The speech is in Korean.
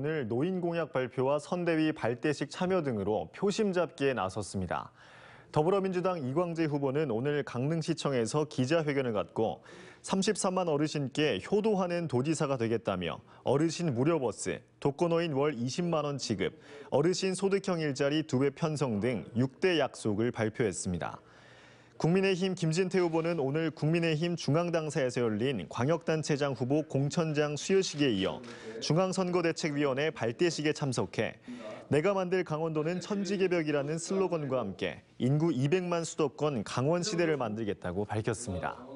오늘 노인 공약 발표와 선대위 발대식 참여 등으로 표심 잡기에 나섰습니다. 더불어민주당 이광재 후보는 오늘 강릉시청에서 기자회견을 갖고 33만 어르신께 효도하는 도지사가 되겠다며 어르신 무료버스, 독거노인 월 20만 원 지급, 어르신 소득형 일자리 두 배 편성 등 6대 약속을 발표했습니다. 국민의힘 김진태 후보는 오늘 국민의힘 중앙당사에서 열린 광역단체장 후보 공천장 수여식에 이어 중앙선거대책위원회 발대식에 참석해 내가 만들 강원도는 천지개벽이라는 슬로건과 함께 인구 200만 수도권 강원 시대를 만들겠다고 밝혔습니다.